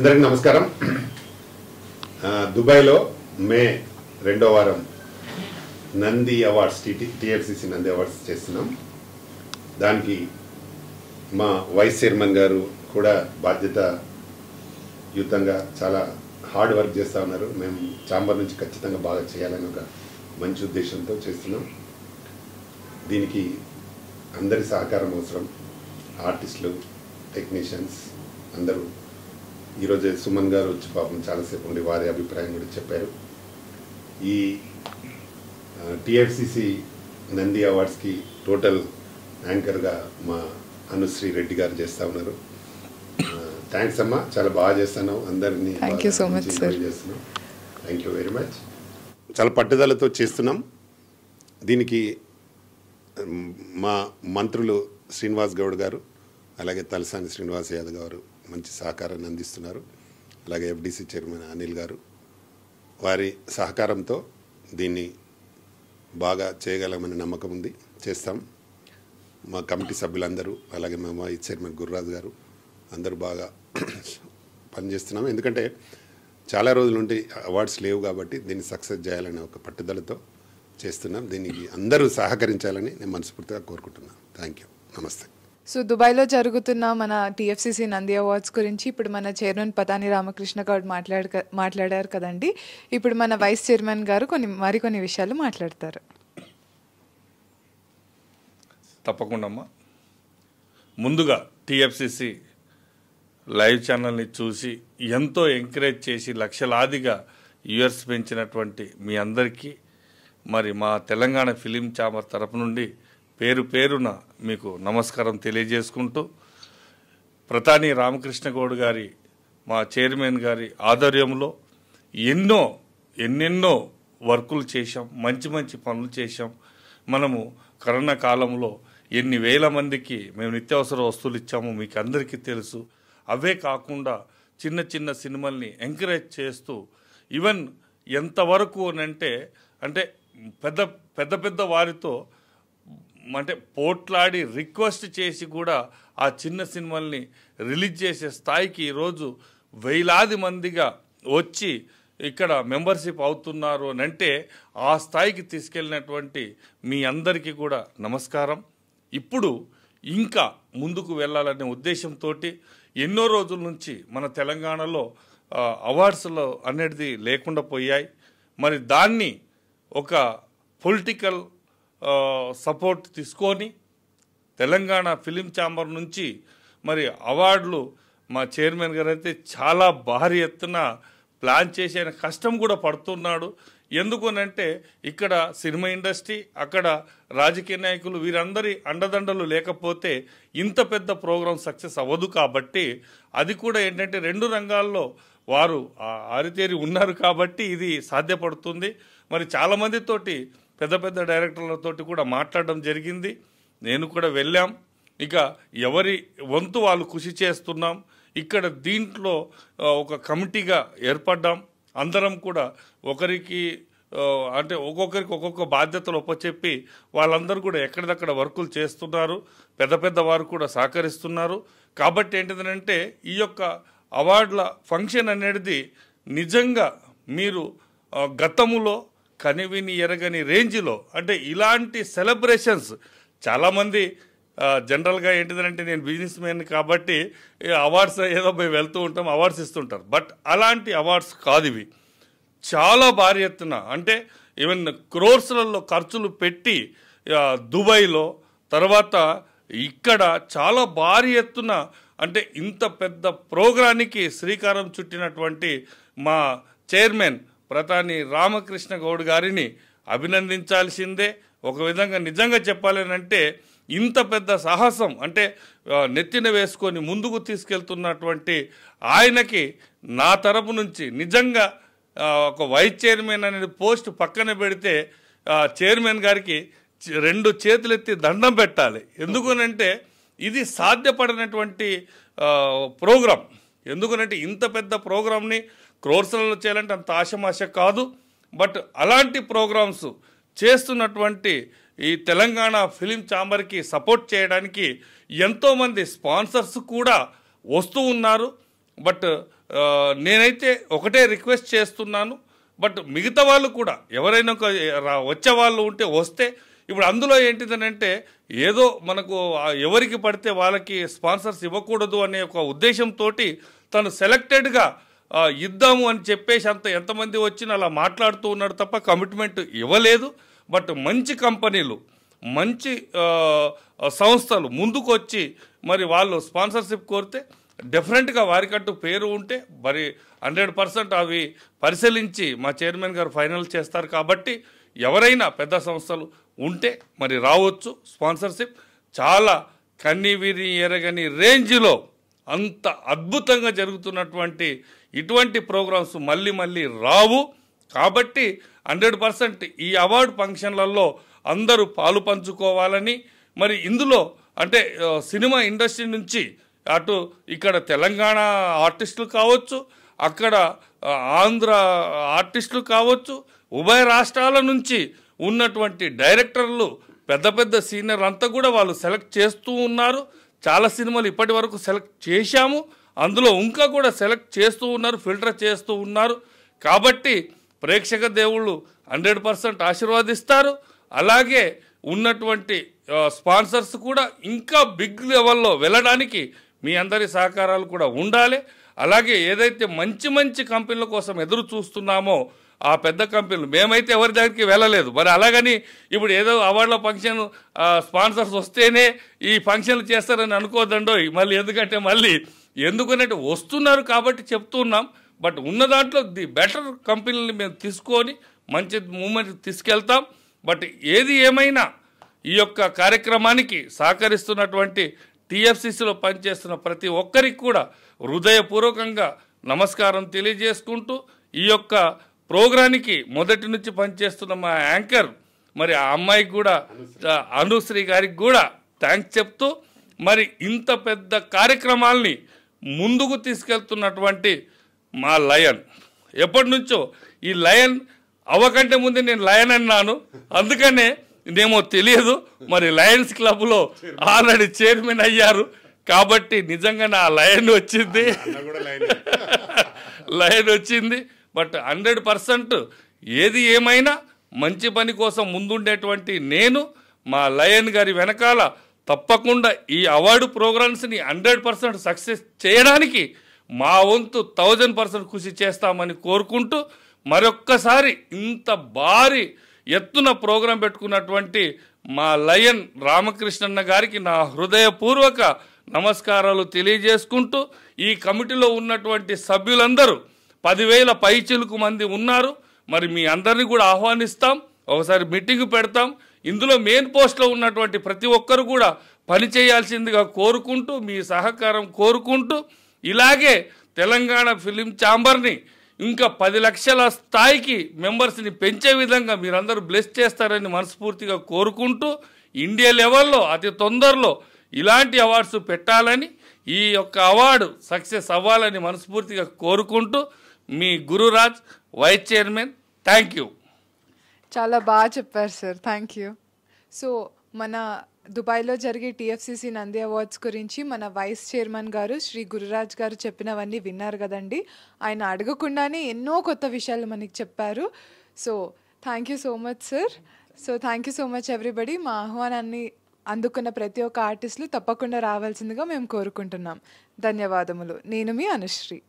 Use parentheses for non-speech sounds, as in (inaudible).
అందరికి నమస్కారం దుబాయ్లో మే రెండో వారం నంది అవార్డ్స్ టీటీ నంది అవార్డ్స్ చేస్తున్నాం దానికి మా వైస్ చైర్మన్ గారు కూడా బాధ్యత యుతంగా చాలా హార్డ్ వర్క్ చేస్తూ ఉన్నారు మేము చాంబర్ నుంచి ఖచ్చితంగా బాగా చేయాలని ఒక మంచి ఉద్దేశంతో చేస్తున్నాం దీనికి అందరి సహకారం అవసరం ఆర్టిస్టులు టెక్నీషియన్స్ అందరూ ఈరోజే సుమన్ గారు వచ్చి పాపం చాలాసేపు ఉండి వారి అభిప్రాయం కూడా చెప్పారు ఈ టిఎఫ్సిసి నంది అవార్డ్స్కి టోటల్ యాంకర్గా మా అనుశ్రీ రెడ్డి గారు చేస్తూ ఉన్నారు థ్యాంక్స్ అమ్మా చాలా బాగా చేస్తాను అందరినీ థ్యాంక్ యూ సో మచ్ చేస్తున్నాం థ్యాంక్ యూ వెరీ మచ్ చాలా పట్టుదలతో చేస్తున్నాం దీనికి మా మంత్రులు శ్రీనివాస్ గౌడ్ గారు అలాగే తలసాని శ్రీనివాస్ యాదవ్ గారు మంచి సహకారాన్ని అందిస్తున్నారు అలాగే ఎఫ్డీసీ చైర్మన్ అనిల్ గారు వారి సహకారంతో దీన్ని బాగా చేయగలమని నమ్మకం ఉంది చేస్తాం మా కమిటీ సభ్యులందరూ అలాగే మా మా చైర్మన్ గురురాజు గారు అందరూ బాగా (clears throat) పనిచేస్తున్నాము ఎందుకంటే చాలా రోజుల నుండి అవార్డ్స్ లేవు కాబట్టి దీన్ని సక్సెస్ చేయాలనే ఒక పట్టుదలతో చేస్తున్నాం దీనికి అందరూ సహకరించాలని నేను మనస్ఫూర్తిగా కోరుకుంటున్నాను థ్యాంక్ యూ నమస్తే సో దుబాయ్లో జరుగుతున్న మన టీఎఫ్సీసీ నంది అవార్డ్స్ గురించి ఇప్పుడు మన చైర్మన్ పతాని రామకృష్ణ గౌడ్ మాట్లాడ మాట్లాడారు కదండి ఇప్పుడు మన వైస్ చైర్మన్ గారు కొన్ని మరికొన్ని విషయాలు మాట్లాడతారు తప్పకుండా అమ్మా ముందుగా టీఎఫ్సీసీ లైవ్ ఛానల్ని చూసి ఎంతో ఎంకరేజ్ చేసి లక్షలాదిగా యూఎస్ పెంచినటువంటి మీ అందరికీ మరి మా తెలంగాణ ఫిలిం చామర్ తరపు నుండి పేరు పేరున మీకు నమస్కారం తెలియజేసుకుంటూ ప్రధాని రామకృష్ణగౌడ్ గారి మా చైర్మన్ గారి ఆధ్వర్యంలో ఎన్నో ఎన్నెన్నో వర్కులు చేశాం మంచి మంచి పనులు చేశాం మనము కరోనా కాలంలో ఎన్ని వేల మందికి మేము నిత్యావసర వస్తువులు ఇచ్చాము మీకు అందరికీ తెలుసు అవే కాకుండా చిన్న చిన్న సినిమాల్ని ఎంకరేజ్ చేస్తూ ఈవెన్ ఎంతవరకు అంటే అంటే పెద్ద పెద్ద పెద్ద వారితో అంటే పోట్లాడి రిక్వెస్ట్ చేసి కూడా ఆ చిన్న సినిమాల్ని రిలీజ్ చేసే స్థాయికి ఈరోజు వేలాది మందిగా వచ్చి ఇక్కడ మెంబర్షిప్ అవుతున్నారు అని అంటే ఆ స్థాయికి తీసుకెళ్ళినటువంటి మీ అందరికీ కూడా నమస్కారం ఇప్పుడు ఇంకా ముందుకు వెళ్ళాలనే ఉద్దేశంతో ఎన్నో రోజుల నుంచి మన తెలంగాణలో అవార్డ్స్లో అనేది లేకుండా పోయాయి మరి దాన్ని ఒక పొలిటికల్ సపోర్ట్ తీసుకొని తెలంగాణ ఫిలిం ఛాంబర్ నుంచి మరి అవార్డులు మా చైర్మన్ గారు అయితే చాలా భారీ ఎత్తున ప్లాన్ చేసి ఆయన కష్టం కూడా పడుతున్నాడు ఎందుకునంటే ఇక్కడ సినిమా ఇండస్ట్రీ అక్కడ రాజకీయ నాయకులు వీరందరి అండదండలు లేకపోతే ఇంత పెద్ద ప్రోగ్రాం సక్సెస్ అవ్వదు కాబట్టి అది కూడా ఏంటంటే రెండు రంగాల్లో వారు ఆరితేరి ఉన్నారు కాబట్టి ఇది సాధ్యపడుతుంది మరి చాలామందితోటి పెద్ద పెద్ద డైరెక్టర్లతోటి కూడా మాట్లాడడం జరిగింది నేను కూడా వెళ్ళాం ఇక ఎవరి వంతు వాళ్ళు కృషి చేస్తున్నాం ఇక్కడ దీంట్లో ఒక కమిటీగా ఏర్పడ్డాం అందరం కూడా ఒకరికి అంటే ఒక్కొక్కరికి ఒక్కొక్క బాధ్యతలు ఒప్పచెప్పి వాళ్ళందరూ కూడా ఎక్కడిదక్కడ వర్కులు చేస్తున్నారు పెద్ద పెద్ద వారు కూడా సహకరిస్తున్నారు కాబట్టి ఏంటిదనంటే ఈ యొక్క అవార్డుల ఫంక్షన్ అనేది నిజంగా మీరు గతములో కనివిని ఎరగని రేంజ్లో అంటే ఇలాంటి సెలబ్రేషన్స్ చాలామంది జనరల్గా ఏంటిదంటే నేను బిజినెస్ మ్యాన్ కాబట్టి అవార్డ్స్ ఏదో మేము వెళ్తూ ఉంటాం అవార్డ్స్ ఇస్తుంటారు బట్ అలాంటి అవార్డ్స్ కాదు ఇవి చాలా భారీ ఎత్తున అంటే ఈవెన్ క్రోర్స్లలో ఖర్చులు పెట్టి దుబాయ్లో తర్వాత ఇక్కడ చాలా భారీ ఎత్తున అంటే ఇంత పెద్ద ప్రోగ్రానికి శ్రీకారం చుట్టినటువంటి మా చైర్మన్ ప్రధాని రామకృష్ణ గౌడ్ గారిని అభినందించాల్సిందే ఒక విధంగా నిజంగా చెప్పాలని అంటే ఇంత పెద్ద సాహసం అంటే నెత్తిన వేసుకొని ముందుకు తీసుకెళ్తున్నటువంటి ఆయనకి నా తరపు నుంచి నిజంగా ఒక వైస్ చైర్మన్ అనేది పోస్ట్ పక్కన పెడితే చైర్మన్ గారికి రెండు చేతులెత్తి దండం పెట్టాలి ఎందుకునంటే ఇది సాధ్యపడినటువంటి ప్రోగ్రాం ఎందుకునంటే ఇంత పెద్ద ప్రోగ్రాంని క్రోర్సలను చేయాలంటే అంత ఆశమాశ కాదు బట్ అలాంటి ప్రోగ్రామ్స్ చేస్తున్నటువంటి ఈ తెలంగాణ ఫిలిం ఛాంబర్కి సపోర్ట్ చేయడానికి ఎంతోమంది స్పాన్సర్స్ కూడా వస్తూ ఉన్నారు బట్ నేనైతే ఒకటే రిక్వెస్ట్ చేస్తున్నాను బట్ మిగతా వాళ్ళు కూడా ఎవరైనా వచ్చే వాళ్ళు ఉంటే వస్తే ఇప్పుడు అందులో ఏంటిదనంటే ఏదో మనకు ఎవరికి పడితే వాళ్ళకి స్పాన్సర్స్ ఇవ్వకూడదు అనే ఒక ఉద్దేశంతో తను సెలెక్టెడ్గా ఇద్దాము అని చెప్పేసి అంత ఎంతమంది వచ్చిన అలా మాట్లాడుతూ ఉన్నాడు తప్ప కమిట్మెంట్ ఇవ్వలేదు బట్ మంచి కంపెనీలు మంచి సంస్థలు ముందుకొచ్చి మరి వాళ్ళు స్పాన్సర్షిప్ కోరితే డెఫినెట్గా వారికంటూ పేరు ఉంటే మరి హండ్రెడ్ పర్సెంట్ అవి పరిశీలించి మా చైర్మన్ గారు ఫైనల్ చేస్తారు కాబట్టి ఎవరైనా పెద్ద సంస్థలు ఉంటే మరి రావచ్చు స్పాన్సర్షిప్ చాలా కన్నీ విని ఎరగని రేంజ్లో అంత అద్భుతంగా జరుగుతున్నటువంటి ఇటువంటి ప్రోగ్రామ్స్ మళ్ళీ మళ్ళీ రావు కాబట్టి హండ్రెడ్ పర్సెంట్ ఈ అవార్డు ఫంక్షన్లలో అందరూ పాలు పంచుకోవాలని మరి ఇందులో అంటే సినిమా ఇండస్ట్రీ నుంచి అటు ఇక్కడ తెలంగాణ ఆర్టిస్టులు కావచ్చు అక్కడ ఆంధ్ర ఆర్టిస్టులు కావచ్చు ఉభయ రాష్ట్రాల నుంచి ఉన్నటువంటి డైరెక్టర్లు పెద్ద పెద్ద సీనియర్ అంతా కూడా వాళ్ళు సెలెక్ట్ చేస్తూ ఉన్నారు చాలా సినిమాలు ఇప్పటి వరకు సెలెక్ట్ చేశాము అందులో ఇంకా కూడా సెలెక్ట్ చేస్తూ ఉన్నారు ఫిల్టర్ చేస్తూ ఉన్నారు కాబట్టి ప్రేక్షక దేవుళ్ళు హండ్రెడ్ పర్సెంట్ ఆశీర్వాదిస్తారు అలాగే ఉన్నటువంటి స్పాన్సర్స్ కూడా ఇంకా బిగ్ లెవెల్లో వెళ్ళడానికి మీ అందరి సహకారాలు కూడా ఉండాలి అలాగే ఏదైతే మంచి మంచి కంపెనీల కోసం ఎదురు చూస్తున్నామో ఆ పెద్ద కంపెనీలు మేమైతే ఎవరి దగ్గరికి వెళ్ళలేదు మరి అలాగని ఇప్పుడు ఏదో అవార్డుల ఫంక్షన్ స్పాన్సర్స్ వస్తేనే ఈ ఫంక్షన్లు చేస్తారని అనుకోదండో మళ్ళీ ఎందుకంటే మళ్ళీ ఎందుకంటే వస్తున్నారు కాబట్టి చెప్తున్నాం బట్ ఉన్న దాంట్లో ది బెటర్ కంపెనీలని మేము తీసుకొని మంచి మూమెంట్ తీసుకెళ్తాం బట్ ఏది ఏమైనా ఈ యొక్క కార్యక్రమానికి సహకరిస్తున్నటువంటి టీఎఫ్సిసిలో పనిచేస్తున్న ప్రతి ఒక్కరికి కూడా హృదయపూర్వకంగా నమస్కారం తెలియజేసుకుంటూ ఈ యొక్క ప్రోగ్రానికి మొదటి నుంచి పనిచేస్తున్న మా యాంకర్ మరి ఆ అమ్మాయికి కూడా అనుశ్రీ గారికి కూడా థ్యాంక్స్ చెప్తూ మరి ఇంత పెద్ద కార్యక్రమాల్ని ముందుకు తీసుకెళ్తున్నటువంటి మా లయన్ ఎప్పటి నుంచో ఈ లయన్ అవకంటే ముందే నేను లయన్ అన్నాను అందుకనే నేమో తెలియదు మరి లయన్స్ క్లబ్లో ఆల్రెడీ చైర్మన్ అయ్యారు కాబట్టి నిజంగా నా లయన్ వచ్చింది లయన్ వచ్చింది బట్ హండ్రెడ్ పర్సెంట్ ఏది ఏమైనా మంచి పని కోసం ముందుండేటువంటి నేను మా లయన్ గారి వెనకాల తప్పకుండా ఈ అవార్డు ప్రోగ్రామ్స్ని హండ్రెడ్ పర్సెంట్ సక్సెస్ చేయడానికి మా వంతు థౌజండ్ పర్సెంట్ కృషి చేస్తామని కోరుకుంటూ మరొక్కసారి ఇంత భారీ ఎత్తున ప్రోగ్రాం పెట్టుకున్నటువంటి మా లయన్ రామకృష్ణన్న గారికి నా హృదయపూర్వక నమస్కారాలు తెలియజేసుకుంటూ ఈ కమిటీలో ఉన్నటువంటి సభ్యులందరూ పదివేల పైచిలుకు మంది ఉన్నారు మరి మీ అందరినీ కూడా ఆహ్వానిస్తాం ఒకసారి మీటింగ్ పెడతాం ఇందులో మెయిన్ పోస్ట్లో ఉన్నటువంటి ప్రతి ఒక్కరు కూడా పని చేయాల్సిందిగా కోరుకుంటూ మీ సహకారం కోరుకుంటూ ఇలాగే తెలంగాణ ఫిలిం ఛాంబర్ని ఇంకా పది లక్షల స్థాయికి మెంబర్స్ని పెంచే విధంగా మీరందరూ బ్లెస్ చేస్తారని మనస్ఫూర్తిగా కోరుకుంటూ ఇండియా లెవెల్లో అతి తొందరలో ఇలాంటి అవార్డ్స్ పెట్టాలని ఈ యొక్క అవార్డు సక్సెస్ అవ్వాలని మనస్ఫూర్తిగా కోరుకుంటూ మీ Gururaj vice chairman thank you చాలా బాగా చెప్పారు సార్ థ్యాంక్ యూ సో మన దుబాయ్లో జరిగే టీఎఫ్సీసీ నంది అవార్డ్స్ గురించి మన వైస్ చైర్మన్ గారు శ్రీ గురురాజ్ గారు చెప్పినవన్నీ విన్నారు కదండి ఆయన అడగకుండానే ఎన్నో కొత్త విషయాలు మనకి చెప్పారు so thank you so much sir so thank you so much everybody మా ఆహ్వానాన్ని అందుకున్న ప్రతి ఒక్క ఆర్టిస్టులు తప్పకుండా రావాల్సిందిగా మేము కోరుకుంటున్నాం ధన్యవాదములు నేను మీ అనుశ్రీ